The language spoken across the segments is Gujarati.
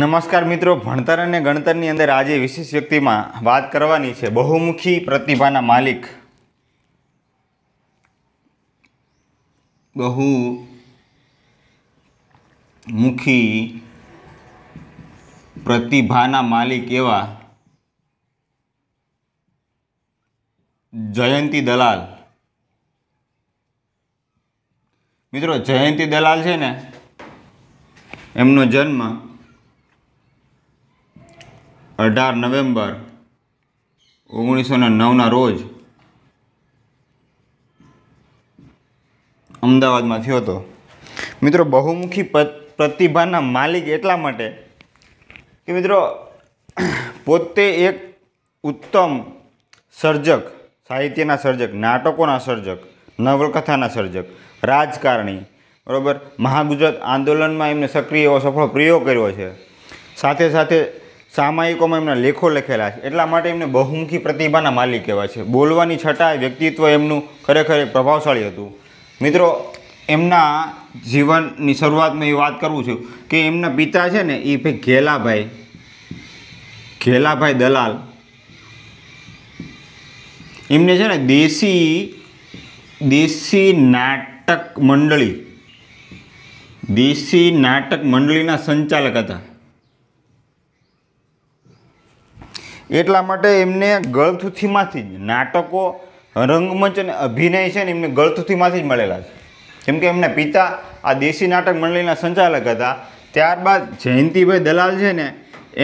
નમસ્કાર મિત્રો ભણતર અને ગણતરની અંદર આજે વિશેષ વ્યક્તિમાં વાત કરવાની છે બહુમુખી પ્રતિભાના માલિક બહુ મુખી પ્રતિભાના માલિક એવા જયંતિ દલાલ મિત્રો જયંતિ દલાલ છે ને એમનો જન્મ અઢાર નવેમ્બર ઓગણીસો નવના રોજ અમદાવાદમાં થયો હતો મિત્રો બહુમુખી પ્રતિભાના માલિક એટલા માટે કે મિત્રો પોતે એક ઉત્તમ સર્જક સાહિત્યના સર્જક નાટકોના સર્જક નવલકથાના સર્જક રાજકારણી બરાબર મહાગુજરાત આંદોલનમાં એમને સક્રિય એવો સફળ પ્રયોગ કર્યો છે સાથે સાથે સામાયિકોમાં એમના લેખો લખેલા છે એટલા માટે એમને બહુમુખી પ્રતિભાના માલિક કહેવાય છે બોલવાની છટા વ્યક્તિત્વ એમનું ખરેખર પ્રભાવશાળી હતું મિત્રો એમના જીવનની શરૂઆતમાં એ વાત કરું છું કે એમના પિતા છે ને એ ભાઈ ઘેલાભાઈ ઘેલાભાઈ દલાલ એમને છે ને દેશી દેશી નાટક મંડળી દેશી નાટક મંડળીના સંચાલક હતા એટલા માટે એમને ગળથુથીમાંથી જ નાટકો રંગમંચ અને અભિનય છે ને એમને ગળથુથીમાંથી જ મળેલા છે કેમ કે એમના પિતા આ દેશી નાટક મંડળીના સંચાલક હતા ત્યારબાદ જયંતિભાઈ દલાલ છે ને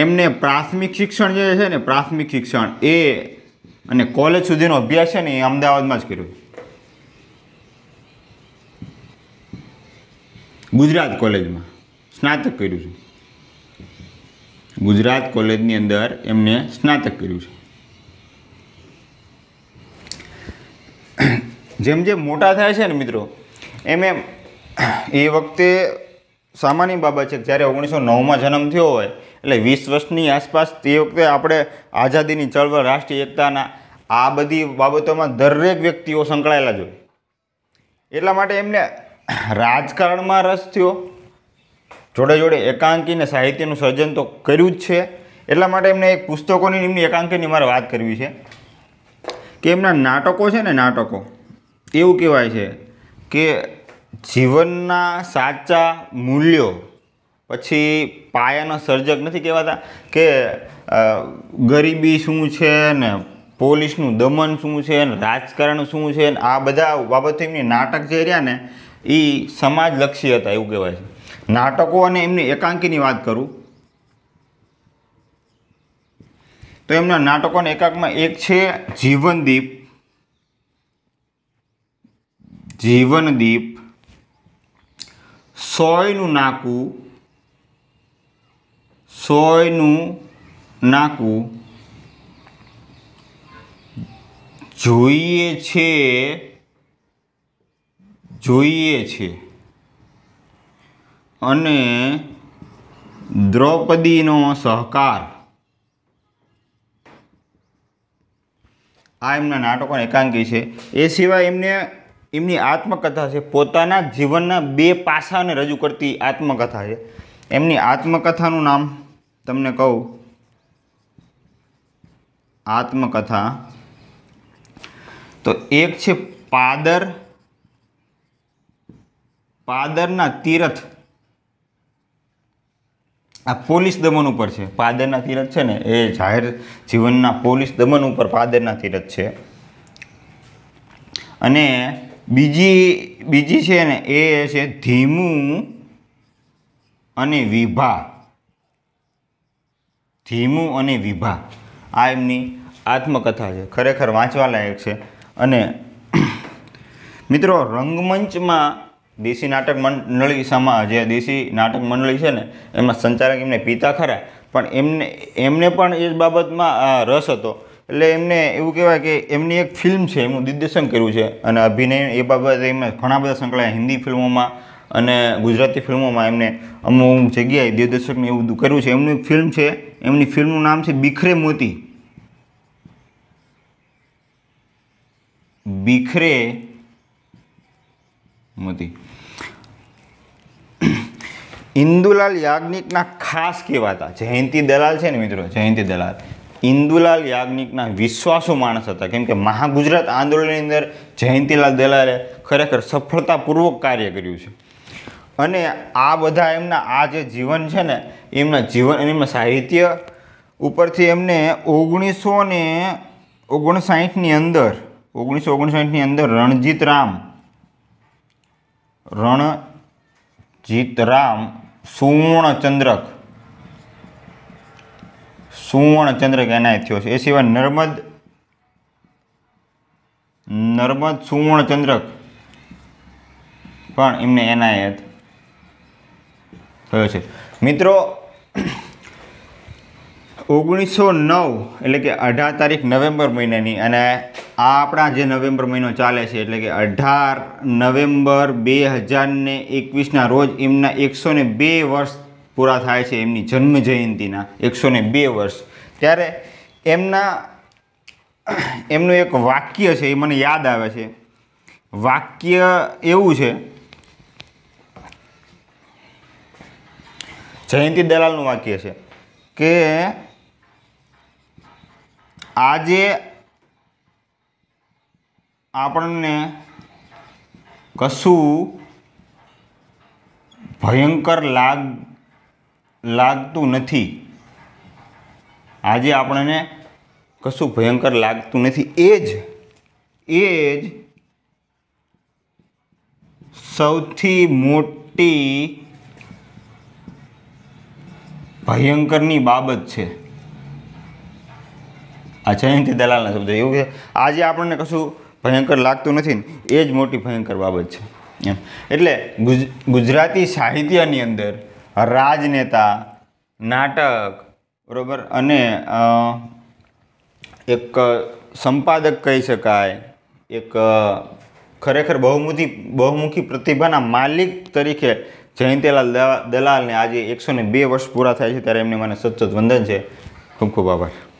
એમને પ્રાથમિક શિક્ષણ જે છે ને પ્રાથમિક શિક્ષણ એ અને કોલેજ સુધીનો અભ્યાસ છે ને એ અમદાવાદમાં જ કર્યો ગુજરાત કોલેજમાં સ્નાતક કર્યું છે ગુજરાત કોલેજની અંદર એમને સ્નાતક કર્યું છે જેમ જેમ મોટા થાય છે ને મિત્રો એમ એમ એ વખતે સામાન્ય બાબત છે જ્યારે ઓગણીસો નવમાં જન્મ થયો હોય એટલે વીસ વર્ષની આસપાસ તે વખતે આપણે આઝાદીની ચળવળ રાષ્ટ્રીય એકતાના આ બધી બાબતોમાં દરેક વ્યક્તિઓ સંકળાયેલા જ એટલા માટે એમને રાજકારણમાં રસ થયો જોડે જોડે એકાંકી અને સાહિત્યનું સર્જન તો કર્યું જ છે એટલા માટે એમને એક પુસ્તકોની એમની એકાંકીની મારે વાત કરવી છે કે એમના નાટકો છે ને નાટકો એવું કહેવાય છે કે જીવનના સાચા મૂલ્યો પછી પાયાનો સર્જક નથી કહેવાતા કે ગરીબી શું છે ને પોલીસનું દમન શું છે ને રાજકારણ શું છે ને આ બધા બાબતે એમની નાટક જે રહ્યા ને એ સમાજલક્ષી હતા એવું કહેવાય છે નાટકો અને એમની એકાંકીની વાત કરું તો એમના નાટકોના એકાંકમાં એક છે જીવનદીપ જીવનદીપ સોયનું નાકું સોયનું નાકું જોઈએ છે જોઈએ છે અને દ્રૌપદીનો સહકાર આ એમના નાટકોને એકાંકી છે એ સિવાય એમને એમની આત્મકથા છે પોતાના જીવનના બે પાસાને રજૂ કરતી આત્મકથા છે એમની આત્મકથાનું નામ તમને કહું આત્મકથા તો એક છે પાદર પાદરના તીરથ આ પોલીસ દમન ઉપર છે પાદરના તીરથ છે ને એ જાહેર જીવનના પોલીસ દમન ઉપર પાદરના તીરથ છે અને બીજી બીજી છે ને એ છે ધીમું અને વિભા ધીમું અને વિભા આ એમની આત્મકથા છે ખરેખર વાંચવા લાયક છે અને મિત્રો રંગમંચમાં દેશી નાટક મંડળી મંડળીમાં જે દેશી નાટક મંડળી છે ને એમાં સંચાલક એમને પિતા ખરા પણ એમને એમને પણ એ બાબતમાં રસ હતો એટલે એમને એવું કહેવાય કે એમની એક ફિલ્મ છે એમનું દિગ્દર્શન કર્યું છે અને અભિનય એ બાબતે એમને ઘણા બધા સંકળાયા હિન્દી ફિલ્મોમાં અને ગુજરાતી ફિલ્મોમાં એમને અમુક જગ્યાએ દિગ્દર્શકને એવું કર્યું છે એમની ફિલ્મ છે એમની ફિલ્મનું નામ છે બિખરે મોતી બિખરે મોદી ઇન્દુલાલ યાજ્ઞિકના ખાસ કહેવાતા જયંતી દલાલ છે ને મિત્રો જયંતી દલાલ ઇન્દુલાલ યાજ્ઞિકના વિશ્વાસુ માણસ હતા કેમ કે મહાગુજરાત આંદોલનની અંદર જયંતીલાલ દલાલે ખરેખર સફળતાપૂર્વક કાર્ય કર્યું છે અને આ બધા એમના આ જે જીવન છે ને એમના જીવન એમના સાહિત્ય ઉપરથી એમને ઓગણીસો ને ઓગણસાઠની અંદર ઓગણીસો ઓગણસાઠની અંદર રણજીત રામ રણજીતરામ સુવર્ણચંદ્રક સુવર્ણચંદ્રક એનાયત થયો છે એ સિવાય નર્મદ નર્મદ સુવર્ણચંદ્રક પણ એમને એનાયત થયો છે મિત્રો ઓગણીસો નવ એટલે કે અઢાર તારીખ નવેમ્બર મહિનાની અને આ આપણા જે નવેમ્બર મહિનો ચાલે છે એટલે કે અઢાર નવેમ્બર બે હજારને એકવીસના રોજ એમના એકસો બે વર્ષ પૂરા થાય છે એમની જન્મ જયંતિના એકસો ને બે વર્ષ ત્યારે એમના એમનું એક વાક્ય છે એ મને યાદ આવે છે વાક્ય એવું છે જયંતિ દલાલનું વાક્ય છે કે આજે આપણને કશું ભયંકર લાગ લાગતું નથી આજે આપણને કશું ભયંકર લાગતું નથી એ જ એ જ સૌથી મોટી ભયંકરની બાબત છે આ જયંતિ દલાલના શબ્દ એવું છે આજે આપણને કશું ભયંકર લાગતું નથી ને એ જ મોટી ભયંકર બાબત છે એમ એટલે ગુજરાતી સાહિત્યની અંદર રાજનેતા નાટક બરાબર અને એક સંપાદક કહી શકાય એક ખરેખર બહુમુખી બહુમુખી પ્રતિભાના માલિક તરીકે જયંતીલાલ દલાલને આજે એકસો ને બે વર્ષ પૂરા થાય છે ત્યારે એમને મને સચોટ વંદન છે ખૂબ ખૂબ આભાર